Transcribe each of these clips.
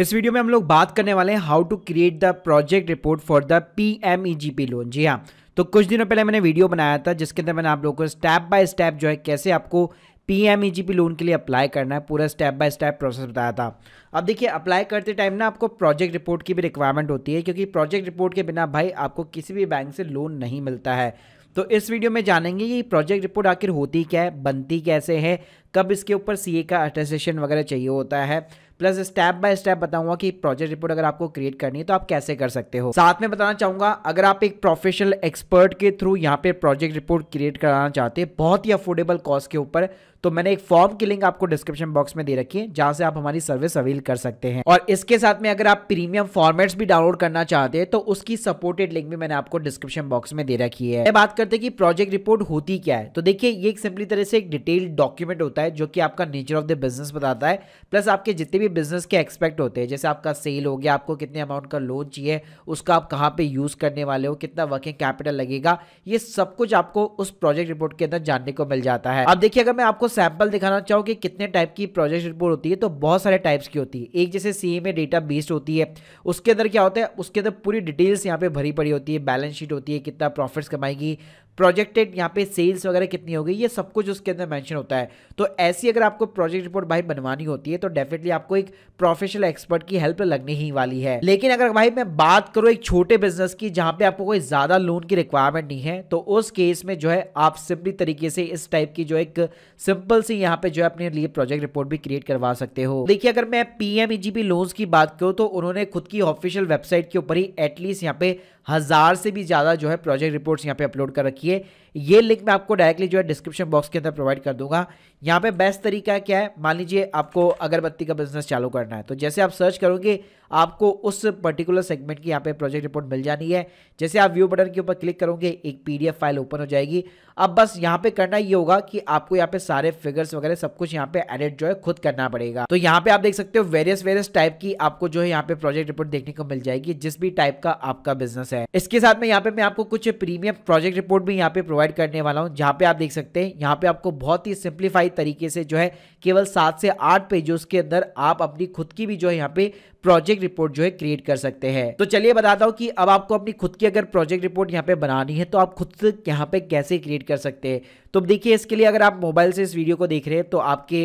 इस वीडियो में हम लोग बात करने वाले हैं how to create the project report for the P loan जी हाँ तो कुछ दिनों पहले मैंने वीडियो बनाया था जिसके अंदर मैंने आप लोगों को स्टेप बाय स्टेप जो है कैसे आपको पी लोन e के लिए अप्लाई करना है पूरा स्टेप बाय स्टेप प्रोसेस बताया था अब देखिए अप्लाई करते टाइम ना आपको प्रोजेक्ट रिपोर्ट की भी रिक्वायरमेंट होती है क्योंकि प्रोजेक्ट रिपोर्ट के बिना भाई आपको किसी भी बैंक से लोन नहीं मिलता है तो इस वीडियो में जानेंगे कि प्रोजेक्ट रिपोर्ट आखिर होती क्या है बनती कैसे है कब इसके ऊपर सीए का अटेस्टेशन वगैरह चाहिए होता है प्लस स्टेप बाय स्टेप बताऊंगा कि प्रोजेक्ट रिपोर्ट अगर आपको क्रिएट करनी है तो आप कैसे कर सकते हो साथ में बताना चाहूंगा अगर आप एक प्रोफेशनल एक्सपर्ट के थ्रू यहाँ पे प्रोजेक्ट रिपोर्ट क्रिएट कराना चाहते हैं बहुत ही अफोर्डेबल कॉस्ट के ऊपर तो मैंने एक फॉर्म की लिंक आपको डिस्क्रिप्शन बॉक्स में दे रखी है जहां से आप हमारी सर्विस अवेल कर सकते हैं और इसके साथ में अगर आप प्रीमियम फॉर्मेट्स भी डाउनलोड करना चाहते हैं तो उसकी सपोर्टेड लिंक भी मैंने आपको डिस्क्रिप्शन बॉक्स में दे रखी है बात करते हैं कि प्रोजेक्ट रिपोर्ट होती क्या है तो देखिए ये एक सिंपली तरह से एक डिटेल्ड डॉक्यूमेंट होता है जो कि आपका नेचर ऑफ द बिजनेस बताता है प्लस आपके जितने भी बिजनेस के एक्सपेक्ट होते हैं जैसे आपका सेल हो गया आपको कितने अमाउंट का लोन चाहिए उसका आप कहाँ पे यूज़ करने वाले हो कितना वर्किंग कैपिटल लगेगा ये सब कुछ आपको उस प्रोजेक्ट रिपोर्ट के अंदर जानने को मिल जाता है अब देखिए अगर मैं आपको सैंपल दिखाना चाहो कि कितने टाइप की प्रोजेक्ट रिपोर्ट होती है तो बहुत सारे टाइप्स की होती है एक जैसे सी में डेटा बेस्ड होती है उसके अंदर क्या होता है उसके अंदर पूरी डिटेल्स यहाँ पे भरी पड़ी होती है बैलेंस शीट होती है कितना प्रॉफिट्स कमाएगी प्रोजेक्टेड यहाँ पे सेल्स वगैरह कितनी हो गई ये सब कुछ उसके अंदर मेंशन होता है तो ऐसी अगर आपको प्रोजेक्ट रिपोर्ट भाई बनवानी होती है तो डेफिनेटली आपको एक प्रोफेशनल एक्सपर्ट की हेल्प लगनी ही वाली है लेकिन अगर भाई मैं बात करूँ एक छोटे बिजनेस की जहाँ पे आपको कोई ज़्यादा लोन की रिक्वायरमेंट नहीं है तो उस केस में जो है आप सिंपली तरीके से इस टाइप की जो एक सिंपल सी यहाँ पे जो है अपने लिए प्रोजेक्ट रिपोर्ट भी क्रिएट करवा सकते हो देखिए अगर मैं पी एम लोन्स की बात करूँ तो उन्होंने खुद की ऑफिशियल वेबसाइट के ऊपर ही एटलीस्ट यहाँ पे हज़ार से भी ज़्यादा जो है प्रोजेक्ट रिपोर्ट्स यहाँ पे अपलोड कर रखी है ये लिंक मैं आपको डायरेक्टली जो है डिस्क्रिप्शन बॉक्स के अंदर प्रोवाइड कर दूंगा यहाँ पे बेस्ट तरीका क्या है मान लीजिए आपको अगरबत्ती का बिजनेस चालू करना है तो जैसे आप सर्च करोगे आपको उस पर्टिकुलर सेगमेंट की यहाँ पे प्रोजेक्ट रिपोर्ट मिल जानी है जैसे आप व्यू बटन के ऊपर क्लिक करोगे एक पीडीएफ फाइल ओपन हो जाएगी अब बस यहाँ पे करना ये होगा कि आपको यहाँ पे सारे फिगर्स वगैरह सब कुछ यहाँ पे एडिट जो है खुद करना पड़ेगा तो यहाँ पे आप देख सकते हो वेरियस वेरियस टाइप की आपको जो है यहाँ पे प्रोजेक्ट रिपोर्ट देखने को मिल जाएगी जिस भी टाइप का आपका बिजनेस है इसके साथ में यहाँ पे मैं आपको कुछ प्रीमियम प्रोजेक्ट रिपोर्ट भी यहाँ पे प्रोवाइड करने वाला हूँ जहाँ पे आप देख सकते हैं यहाँ पे आपको बहुत ही सिंप्लीफाइड व्यावहारिक तरीके से जो है केवल सात से आठ पेजों के अंदर आप अपनी खुद की भी जो है यहाँ पे प्रोजेक्ट रिपोर्ट जो है क्रिएट कर सकते हैं तो चलिए बताता हूँ कि अब आपको अपनी खुद की अगर प्रोजेक्ट रिपोर्ट यहाँ पे बनानी है तो आप खुद यहाँ पे कैसे क्रिएट कर सकते हैं तो देखिए इसके लिए अगर आप मोबाइल से इस वीडियो को देख रहे हैं तो आपके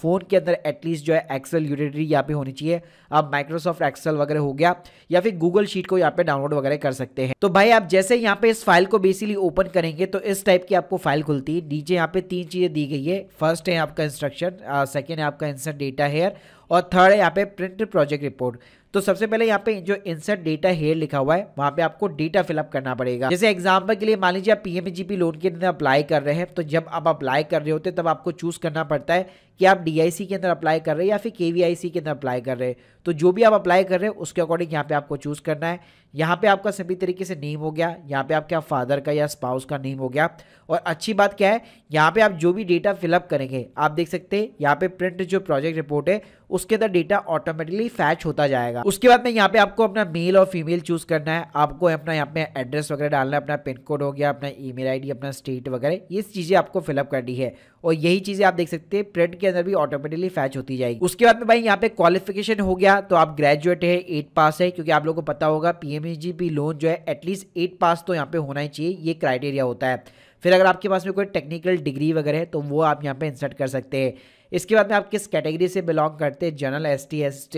फ़ोन के अंदर एटलीस्ट जो है एक्सेल यूटिलिटी यहाँ पे होनी चाहिए आप माइक्रोसॉफ्ट एक्सेल वगैरह हो गया या फिर गूगल शीट को यहाँ पे डाउनलोड वगैरह कर सकते हैं तो भाई आप जैसे यहाँ पे इस फाइल को बेसिकली ओपन करेंगे तो इस टाइप की आपको फाइल खुलती है नीचे यहाँ पे तीन चीज़ें दी गई है फर्स्ट है आपका इंस्ट्रक्शन सेकेंड है आपका इंसर्ट डेटा हेयर और थर्ड है यहाँ पे प्रिंट प्रोजेक्ट रिपोर्ट तो सबसे पहले यहाँ पे जो इंसर्ट डेटा हेयर लिखा हुआ है वहां पे आपको डेटा फिलअप करना पड़ेगा जैसे एग्जाम्पल के लिए मान लीजिए आप पीएमजीपी लोन के अंदर अप्लाई कर रहे हैं तो जब आप अप्लाई कर रहे होते तब आपको चूज करना पड़ता है कि आप डी के अंदर अप्लाई कर रहे हैं या फिर के के अंदर अप्लाई कर रहे हैं तो जो भी आप अप्लाई कर रहे हैं उसके अकॉर्डिंग यहाँ पे आपको चूज़ करना है यहाँ पे आपका सभी तरीके से नेम हो गया यहाँ पे आपका फादर का या स्पाउस का नेम हो गया और अच्छी बात क्या है यहाँ पे आप जो भी डेटा फिलअप करेंगे आप देख सकते हैं यहाँ पे प्रिंट जो प्रोजेक्ट रिपोर्ट है उसके अंदर डेटा ऑटोमेटिकली फैच होता जाएगा उसके बाद में यहाँ पे आपको अपना मेल और फीमेल चूज करना है आपको अपना यहाँ पे एड्रेस वगैरह डालना है अपना पिन कोड हो गया अपना ई मेल अपना स्टेट वगैरह ये चीज़ें आपको फिलअप करनी है और यही चीज़ें आप देख सकते हैं प्रिंट के अंदर भी ऑटोमेटिकली फैच होती जाएगी उसके बाद में भाई यहाँ पे क्वालिफिकेशन हो गया तो आप ग्रेजुएट है एट पास है क्योंकि आप लोगों को पता होगा पीएमजीपी लोन जो है एटलीस्ट एट पास तो यहाँ पे होना ही चाहिए ये क्राइटेरिया होता है फिर अगर आपके पास में कोई टेक्निकल डिग्री वगैरह है तो वो आप यहाँ पे इंसर्ट कर सकते हैं इसके बाद में आप किस कैटेगरी से बिलोंग करते हैं general S T S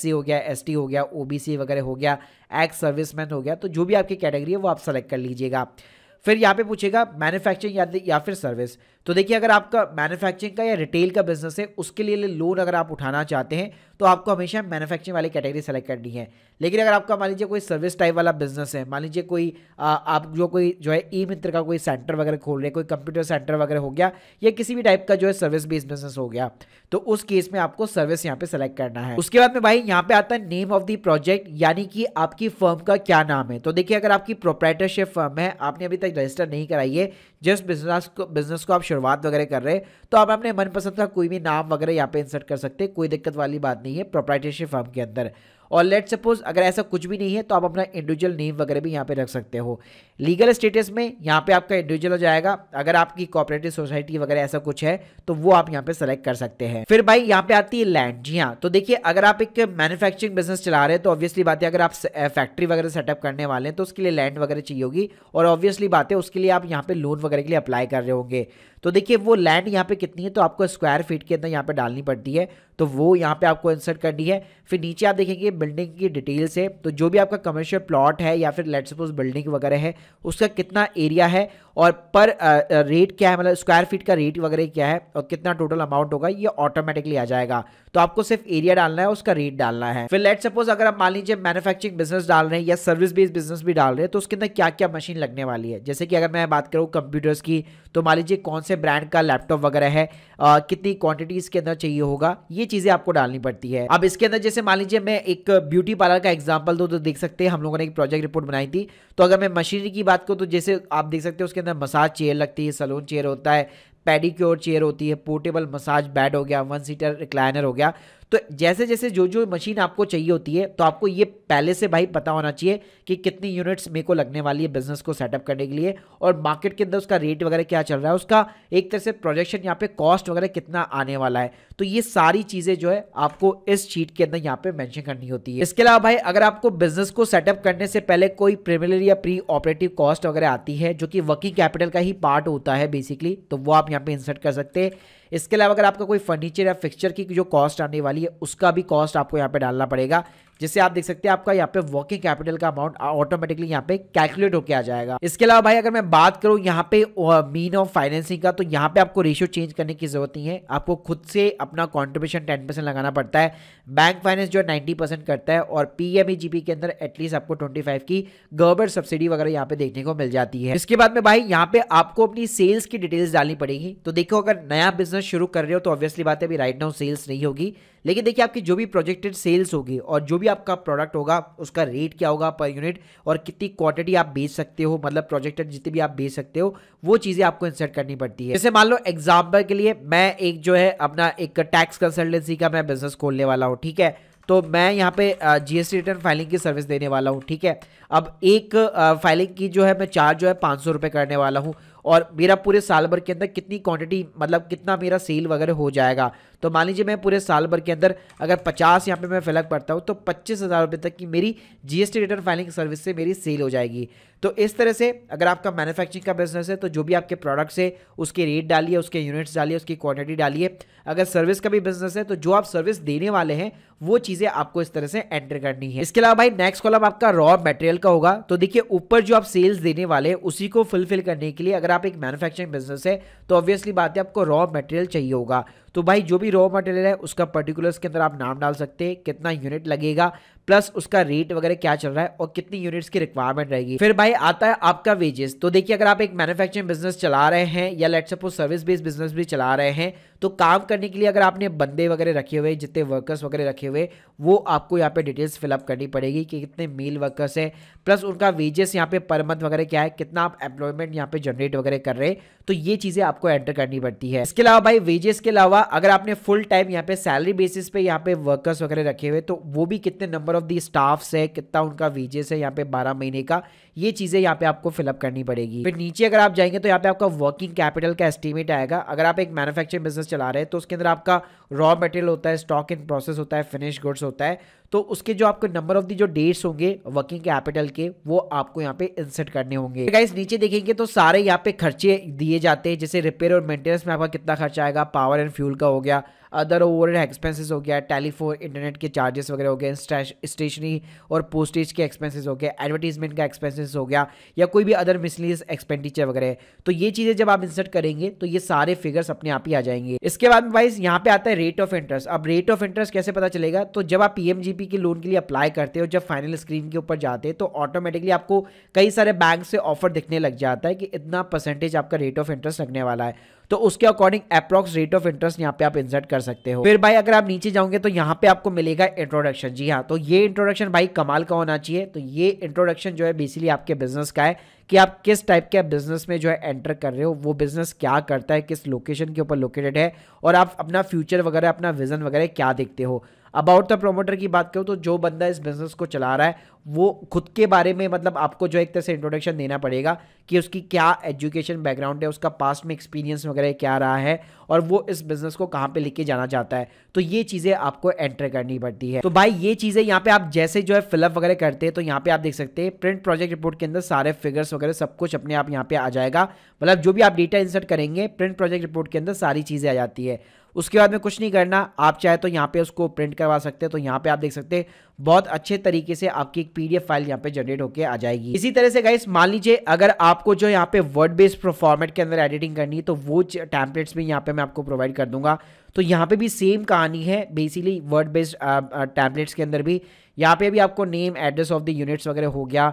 C हो गया एस टी हो गया ओ बी सी वगैरह हो गया एक्स सर्विसमैन हो गया तो जो भी आपकी कैटेगरी है वो आप सेलेक्ट कर लीजिएगा फिर यहाँ पे पूछेगा मैन्युफैक्चरिंग या, या फिर सर्विस तो देखिए अगर आपका मैन्युफैक्चरिंग का या रिटेल का बिजनेस है उसके लिए लोन अगर आप उठाना चाहते हैं तो आपको हमेशा मैन्युफैक्चरिंग वाली कैटेगरी सेलेक्ट करनी है लेकिन अगर आपका मान लीजिए कोई सर्विस टाइप वाला बिजनेस है मान लीजिए कोई आ, आप जो कोई जो है ई मित्र का कोई सेंटर वगैरह खोल रहे कोई कंप्यूटर सेंटर वगैरह हो गया या किसी भी टाइप का जो है सर्विस बेस्ड बिजनेस हो गया तो उस केस में आपको सर्विस यहाँ पे सेलेक्ट करना है उसके बाद में भाई यहाँ पे आता है नेम ऑफ दी प्रोजेक्ट यानी कि आपकी फर्म का क्या नाम है तो देखिए अगर आपकी प्रोप्राइटरशिप फर्म है आपने अभी तक रजिस्टर नहीं कराई है जिस बिजनेस को बिजनेस को आप शुरुआत वगैरह कर रहे हैं तो आप अपने मनपसंद का कोई भी नाम वगैरह यहाँ पे इंसर्ट कर सकते हैं कोई दिक्कत वाली बात नहीं है प्रोप्राइटरशिप फर्म के अंदर और लेट सपोज अगर ऐसा कुछ भी नहीं है तो आप अपना इंडिविजुअल नेम वगैरह भी यहाँ पे रख सकते हो लीगल स्टेटस में यहाँ पे आपका इंडिविजुअल हो जाएगा अगर आपकी कॉपरेटिव सोसाइटी वगैरह ऐसा कुछ है तो वो आप यहाँ पे सेलेक्ट कर सकते हैं फिर भाई यहाँ पे आती है लैंड जी हाँ तो देखिए अगर आप एक मैनुफैक्चरिंग बिजनेस चला रहे हैं तो ऑब्वियसली बात है अगर आप फैक्ट्री वगैरह सेटअप करने वाले हैं तो उसके लिए लैंड वगैरह चाहिए होगी और ऑब्वियसली बात है उसके लिए आप यहाँ पे लोन वगैरह के लिए अप्लाई कर रहे होंगे तो देखिए वो लैंड यहाँ पे कितनी है तो आपको स्क्वायर फीट के अंदर यहाँ पे डालनी पड़ती है तो वो यहाँ पे आपको इंसर्ट करनी है फिर नीचे आप देखेंगे बिल्डिंग की डिटेल्स है तो जो भी आपका कमर्शियल प्लॉट है या फिर लेट सपोज बिल्डिंग वगैरह है उसका कितना एरिया है और पर रेट क्या है मतलब स्क्वायर फीट का रेट वगैरह क्या है और कितना टोटल अमाउंट होगा ये ऑटोमेटिकली आ जाएगा तो आपको सिर्फ एरिया डालना है उसका रेट डालना है फिर लेट सपोज अगर आप मान लीजिए मैनुफेक्चरिंग बिजनेस डाल रहे हैं या सर्विस बेस्ड बिजनेस भी डाल रहे हैं तो उसके अंदर क्या क्या मशीन लगने वाली है जैसे कि अगर मैं बात करूँ कंप्यूटर्स की तो मान लीजिए कौन से ब्रांड का लैपटॉप वगैरह है आ, कितनी क्वांटिटीज के अंदर चाहिए होगा ये चीजें आपको डालनी पड़ती है अब इसके अंदर जैसे मान लीजिए मैं एक ब्यूटी पार्लर का एग्जाम्पल दो तो देख सकते हैं हम लोगों ने एक प्रोजेक्ट रिपोर्ट बनाई थी तो अगर मैं मशीनरी की बात करूँ तो जैसे आप देख सकते हैं उसके अंदर मसाज चेयर लगती है सलून चेयर होता है पेडिक्योर चेयर होती है पोर्टेबल मसाज बेड हो गया वन सीटर रिक्लाइनर हो गया तो जैसे जैसे जो जो मशीन आपको चाहिए होती है तो आपको ये पहले से भाई पता होना चाहिए कि कितनी यूनिट्स मेरे को लगने वाली है बिजनेस को सेटअप करने के लिए और मार्केट के अंदर उसका रेट वगैरह क्या चल रहा है उसका एक तरह से प्रोजेक्शन यहाँ पे कॉस्ट वगैरह कितना आने वाला है तो ये सारी चीज़ें जो है आपको इस शीट के अंदर यहाँ पे मैंशन करनी होती है इसके अलावा भाई अगर आपको बिजनेस को सेटअप करने से पहले कोई प्रिमिलरी या प्री ऑपरेटिव कॉस्ट वगैरह आती है जो कि वर्किंग कैपिटल का ही पार्ट होता है बेसिकली तो वो आप यहाँ पे इंसर्ट कर सकते हैं इसके अलावा अगर आपका कोई फर्नीचर या फिक्सचर की जो कॉस्ट आने वाली है उसका भी कॉस्ट आपको यहाँ पे डालना पड़ेगा जिससे आप देख सकते हैं आपका यहाँ पे वर्किंग कैपिटल का अमाउंट ऑटोमेटिकली यहाँ पे कैलकुलेट होकर आ जाएगा इसके अलावा भाई अगर मैं बात करूँ यहाँ पे मीन ऑफ फाइनेंसिंग का तो यहाँ पे आपको रेशियो चेंज करने की जरूरत नहीं है आपको खुद से अपना कॉन्ट्रीब्यूशन टेन परसेंट लगाना पड़ता है बैंक फाइनेंस जो है नाइन्टी परसेंट करता है और पी e के अंदर एटलीस्ट आपको ट्वेंटी की गवर्नमेंट सब्सिडी वगैरह यहाँ पे देखने को मिल जाती है इसके बाद में भाई यहाँ पे आपको अपनी सेल्स की डिटेल्स डालनी पड़ेगी तो देखो अगर नया बिजनेस बिजनेस शुरू कर रहे हो तो ऑब्वियसली बात है अभी राइट नाउ सेल्स नहीं होगी लेकिन देखिए आपकी जो भी प्रोजेक्टेड सेल्स होगी और जो भी आपका प्रोडक्ट होगा उसका रेट क्या होगा पर यूनिट और कितनी क्वांटिटी आप बेच सकते हो मतलब प्रोजेक्टेड जितनी भी आप बेच सकते हो वो चीज़ें आपको इंसर्ट करनी पड़ती है जैसे मान लो एग्जाम्पल के लिए मैं एक जो है अपना एक टैक्स कंसल्टेंसी का मैं बिजनेस खोलने वाला हूँ ठीक है तो मैं यहाँ पे जीएसटी रिटर्न फाइलिंग की सर्विस देने वाला हूँ ठीक है अब एक फाइलिंग की जो है मैं चार्ज जो है पाँच सौ रुपये करने वाला हूँ और मेरा पूरे साल भर के अंदर कितनी क्वांटिटी मतलब कितना मेरा सेल वगैरह हो जाएगा तो मान लीजिए मैं पूरे साल भर के अंदर अगर पचास यहाँ पे मैं फिलक पड़ता हूँ तो पच्चीस हज़ार रुपये तक की मेरी जीएसटी रिटर्न फाइलिंग सर्विस से मेरी सेल हो जाएगी तो इस तरह से अगर आपका मैन्युफैक्चरिंग का बिजनेस है तो जो भी आपके प्रोडक्ट्स है उसके रेट डालिए उसके यूनिट्स डालिए उसकी क्वान्टिटी डालिए अगर सर्विस का भी बिजनेस है तो जो आप सर्विस देने वाले हैं वो चीज़ें आपको इस तरह से एंटर करनी है इसके अलावा भाई नेक्स्ट कॉलम आपका रॉ मटेरियल सेल का होगा तो देखिए ऊपर जो आप सेल्स देने वाले हैं उसी को फुलफिल करने के लिए अगर आप एक मैन्युफैक्चरिंग बिजनेस है तो ऑब्वियसली बात है आपको रॉ मटेरियल चाहिए होगा तो भाई जो भी रॉ मटेरियल है उसका पर्टिकुलर्स के अंदर आप नाम डाल सकते हैं कितना यूनिट लगेगा प्लस उसका रेट वगैरह क्या चल रहा है और कितनी यूनिट्स की रिक्वायरमेंट रहेगी फिर भाई आता है आपका वेजेस तो देखिए अगर आप एक मैन्युफैक्चरिंग बिजनेस चला रहे हैं या let suppose service based business भी चला रहे हैं तो काम करने के लिए अगर आपने बंदे वगैरह रखे हुए जितने वर्कर्स वगैरह रखे हुए वो आपको यहाँ पे डिटेल्स फिलअप करनी पड़ेगी कि कितने मेल वर्कर्स हैं प्लस उनका वेजेस यहाँ पे पर मंथ वगैरह क्या है कितना आप एम्प्लॉयमेंट यहाँ पे जनरेट वगैरह कर रहे हैं तो ये चीज़ें आपको एंटर करनी पड़ती है इसके अलावा भाई वेजेस के अलावा अगर आपने फुल टाइम यहाँ पे सैलरी बेसिस पे यहाँ पे वर्कर्स वगैरह रखे हुए तो वो भी कितने नंबर ऑफ दी स्टाफ्स है कितना उनका वेजेस है यहाँ पे बारह महीने का ये चीज़ें यहाँ पे आपको फिलअप करनी पड़ेगी फिर नीचे अगर आप जाएंगे तो यहाँ पे आपका वर्किंग कैपिटल का एस्टिमेट आएगा अगर आप एक मैनुफैक्चरिंग बिजनेस चला रहे हैं तो उसके अंदर आपका रॉ मटेरियल होता है स्टॉक इन प्रोसेस होता है फिनिश गुड्स होता है तो उसके जो आपके नंबर ऑफ दी जो डेट्स होंगे वर्किंग कैपिटल के वो आपको यहाँ पे इंसर्ट करने होंगे गाइस तो नीचे देखेंगे तो सारे यहाँ पे खर्चे दिए जाते हैं जैसे रिपेयर और मेंटेनेंस में आपका कितना खर्चा आएगा पावर एंड फ्यूल का हो गया अदर ओवर एक्सपेंसेस हो गया टेलीफोन इंटरनेट के चार्जेस वगैरह हो गए स्टेशनरी और पोस्टेज के एक्सपेंसेस हो गए एडवर्टीजमेंट का एक्सपेंसेस हो गया या कोई भी अदर मिसलियस एक्सपेंडिचर वगैरह तो ये चीज़ें जब आप इंसर्ट करेंगे तो ये सारे फिगर्स अपने आप ही आ जाएंगे इसके बाद वाइज यहाँ पे आता है रेट ऑफ इंटरेस्ट अब रेट ऑफ इंटरेस्ट कैसे पता चलेगा तो जब आप पी के लोन के लिए अप्लाई करते हो जब फाइनल स्क्रीन के ऊपर जाते हैं तो ऑटोमेटिकली आपको कई सारे बैंक से ऑफर दिखने लग जाता है कि इतना परसेंटेज आपका रेट ऑफ इंटरेस्ट लगने वाला है तो उसके according approx rate of interest यहाँ पे आप इंसर्ट कर सकते हो फिर भाई अगर आप नीचे जाओगे तो यहाँ पे आपको मिलेगा इंट्रोडक्शन जी हाँ तो ये इंट्रोडक्शन भाई कमाल का होना चाहिए तो ये इंट्रोडक्शन जो है बेसिकली आपके बिजनेस का है कि आप किस टाइप के बिजनेस में जो है एंटर कर रहे हो वो बिजनेस क्या करता है किस लोकेशन के ऊपर लोकेटेड है और आप अपना फ्यूचर वगैरह अपना विजन वगैरह क्या देखते हो अबाउट द प्रोमोटर की बात करूँ तो जो बंदा इस बिज़नेस को चला रहा है वो खुद के बारे में मतलब आपको जो एक तरह से इंट्रोडक्शन देना पड़ेगा कि उसकी क्या एजुकेशन बैकग्राउंड है उसका पास्ट में एक्सपीरियंस वगैरह क्या रहा है और वो इस बिज़नेस को कहाँ पे लेके जाना चाहता है तो ये चीज़ें आपको एंटर करनी पड़ती है तो भाई ये चीज़ें यहाँ पे आप जैसे जो है फिलअप वगैरह करते हैं तो यहाँ पे आप देख सकते हैं प्रिंट प्रोजेक्ट रिपोर्ट के अंदर सारे फिगर्स वगैरह सब कुछ अपने आप यहाँ पे आ जाएगा मतलब जो भी आप डेटा इंसर्ट करेंगे प्रिंट प्रोजेक्ट रिपोर्ट के अंदर सारी चीज़ें आ जाती है उसके बाद में कुछ नहीं करना आप चाहे तो यहाँ पे उसको प्रिंट करवा सकते हैं तो यहाँ पे आप देख सकते हैं बहुत अच्छे तरीके से आपकी एक पीडीएफ फाइल यहाँ पे जनरेट होकर आ जाएगी इसी तरह से गाइस मान लीजिए अगर आपको जो यहाँ पे वर्ड बेस्ड फॉर्मेट के अंदर एडिटिंग करनी है तो वो टैंपलेट्स भी यहाँ पे मैं आपको प्रोवाइड कर दूंगा तो यहाँ पे भी सेम कहानी है बेसिकली वर्ड बेस्ड टैंपलेट्स के अंदर भी यहाँ पे भी आपको name address of the units वगैरह हो गया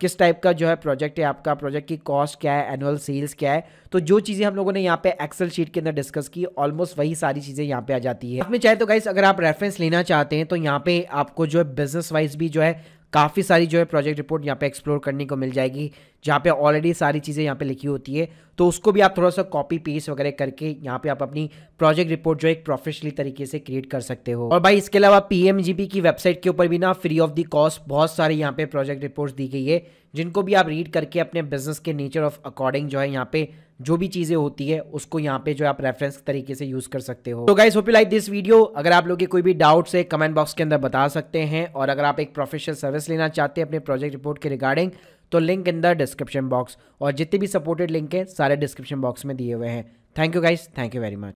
किस टाइप का जो है प्रोजेक्ट है आपका प्रोजेक्ट की कॉस्ट क्या है एनुअल सेल्स क्या है तो जो चीज़ें हम लोगों ने यहाँ पे एक्सेल शीट के अंदर डिस्कस की ऑलमोस्ट वही सारी चीज़ें यहाँ पे आ जाती है आपने चाहे तो गाइस अगर आप रेफरेंस लेना चाहते हैं तो यहाँ पे आपको जो है बिजनेस वाइज भी जो है काफ़ी सारी जो है प्रोजेक्ट रिपोर्ट यहाँ पे एक्सप्लोर करने को मिल जाएगी जहाँ पे ऑलरेडी सारी चीज़ें यहाँ पे लिखी होती है तो उसको भी आप थोड़ा सा कॉपी पेस्ट वगैरह करके यहाँ पे आप अपनी प्रोजेक्ट रिपोर्ट जो एक प्रोफेशनली तरीके से क्रिएट कर सकते हो और भाई इसके अलावा पीएमजीपी की वेबसाइट के ऊपर भी ना फ्री ऑफ दी कॉस्ट बहुत सारे यहाँ पे प्रोजेक्ट रिपोर्ट दी गई है जिनको भी आप रीड करके अपने बिजनेस के नेचर ऑफ अकॉर्डिंग जो है यहाँ पे जो भी चीज़ें होती है उसको यहाँ पे जो आप रेफरेंस तरीके से यूज़ कर सकते हो तो guys hope you like this video अगर आप लोग के कोई भी डाउट्स है कमेंट बॉक्स के अंदर बता सकते हैं और अगर आप एक प्रोफेशनल सर्विस लेना चाहते हैं अपने प्रोजेक्ट रिपोर्ट के रिगार्डिंग तो link in the description box और जितने भी सपोर्टेड लिंक है सारे डिस्क्रिप्शन बॉक्स में दिए हुए हैं thank you guys thank you very much